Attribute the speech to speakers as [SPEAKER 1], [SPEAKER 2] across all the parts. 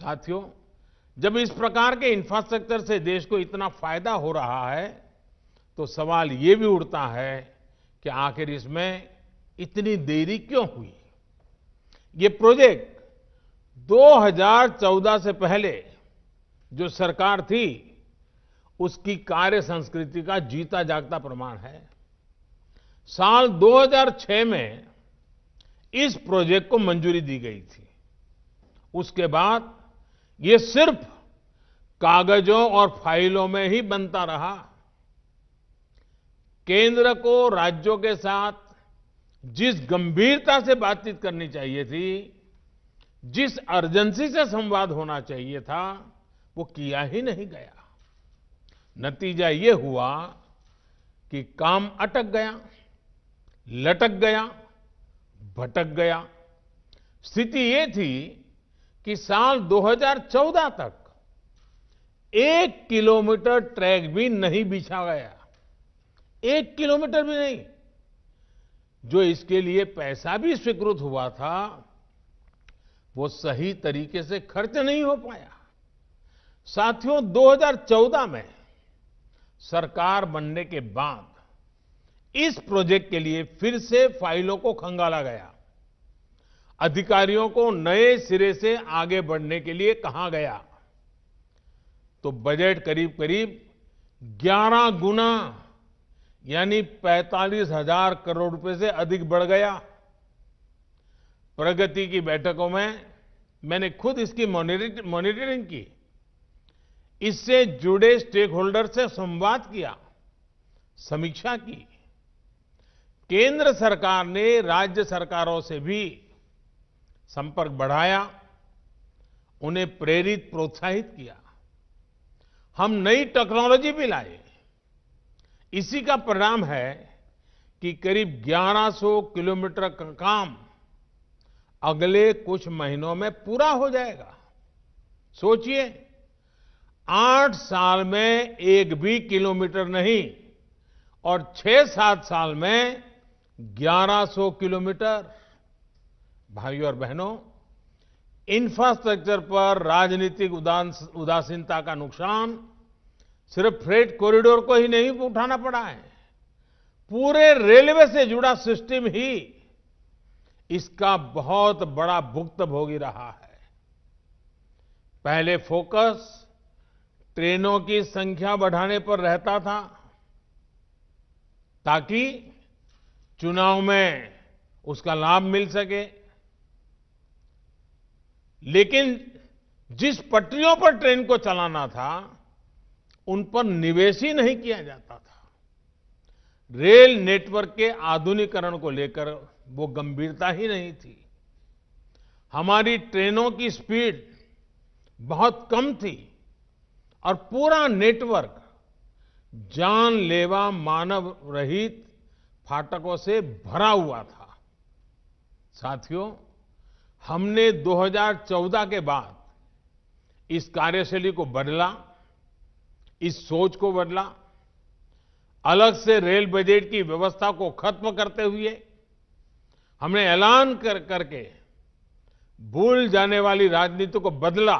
[SPEAKER 1] साथियों जब इस प्रकार के इंफ्रास्ट्रक्चर से देश को इतना फायदा हो रहा है तो सवाल ये भी उठता है कि आखिर इसमें इतनी देरी क्यों हुई ये प्रोजेक्ट 2014 से पहले जो सरकार थी उसकी कार्य संस्कृति का जीता जागता प्रमाण है साल 2006 में इस प्रोजेक्ट को मंजूरी दी गई थी उसके बाद ये सिर्फ कागजों और फाइलों में ही बनता रहा केंद्र को राज्यों के साथ जिस गंभीरता से बातचीत करनी चाहिए थी जिस अर्जेंसी से संवाद होना चाहिए था वो किया ही नहीं गया नतीजा ये हुआ कि काम अटक गया लटक गया भटक गया स्थिति ये थी कि साल 2014 तक एक किलोमीटर ट्रैक भी नहीं बिछा गया एक किलोमीटर भी नहीं जो इसके लिए पैसा भी स्वीकृत हुआ था वो सही तरीके से खर्च नहीं हो पाया साथियों 2014 में सरकार बनने के बाद इस प्रोजेक्ट के लिए फिर से फाइलों को खंगाला गया अधिकारियों को नए सिरे से आगे बढ़ने के लिए कहा गया तो बजट करीब करीब 11 गुना यानी पैंतालीस हजार करोड़ रुपए से अधिक बढ़ गया प्रगति की बैठकों में मैंने खुद इसकी मॉनिटरिंग की इससे जुड़े स्टेक होल्डर से संवाद किया समीक्षा की केंद्र सरकार ने राज्य सरकारों से भी संपर्क बढ़ाया उन्हें प्रेरित प्रोत्साहित किया हम नई टेक्नोलॉजी भी लाए इसी का परिणाम है कि करीब 1100 किलोमीटर का काम अगले कुछ महीनों में पूरा हो जाएगा सोचिए आठ साल में एक भी किलोमीटर नहीं और छह सात साल में 1100 किलोमीटर भाइयों और बहनों इंफ्रास्ट्रक्चर पर राजनीतिक उदासीनता का नुकसान सिर्फ फ्रेट कॉरिडोर को ही नहीं उठाना पड़ा है पूरे रेलवे से जुड़ा सिस्टम ही इसका बहुत बड़ा भुक्तभोगी रहा है पहले फोकस ट्रेनों की संख्या बढ़ाने पर रहता था ताकि चुनाव में उसका लाभ मिल सके लेकिन जिस पटरियों पर ट्रेन को चलाना था उन पर निवेश ही नहीं किया जाता था रेल नेटवर्क के आधुनिकरण को लेकर वो गंभीरता ही नहीं थी हमारी ट्रेनों की स्पीड बहुत कम थी और पूरा नेटवर्क जानलेवा मानव रहित फाटकों से भरा हुआ था साथियों हमने 2014 के बाद इस कार्यशैली को बदला इस सोच को बदला अलग से रेल बजट की व्यवस्था को खत्म करते हुए हमने ऐलान कर करके भूल जाने वाली राजनीति को बदला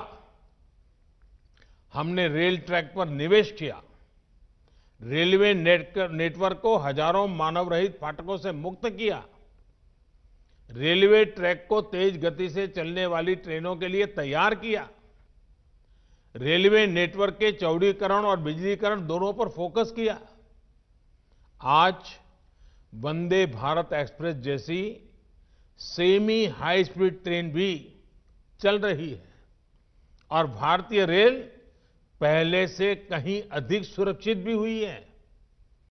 [SPEAKER 1] हमने रेल ट्रैक पर निवेश किया रेलवे नेटवर्क को हजारों मानव रहित फाटकों से मुक्त किया रेलवे ट्रैक को तेज गति से चलने वाली ट्रेनों के लिए तैयार किया रेलवे नेटवर्क के चौड़ीकरण और बिजलीकरण दोनों पर फोकस किया आज वंदे भारत एक्सप्रेस जैसी सेमी हाई स्पीड ट्रेन भी चल रही है और भारतीय रेल पहले से कहीं अधिक सुरक्षित भी हुई है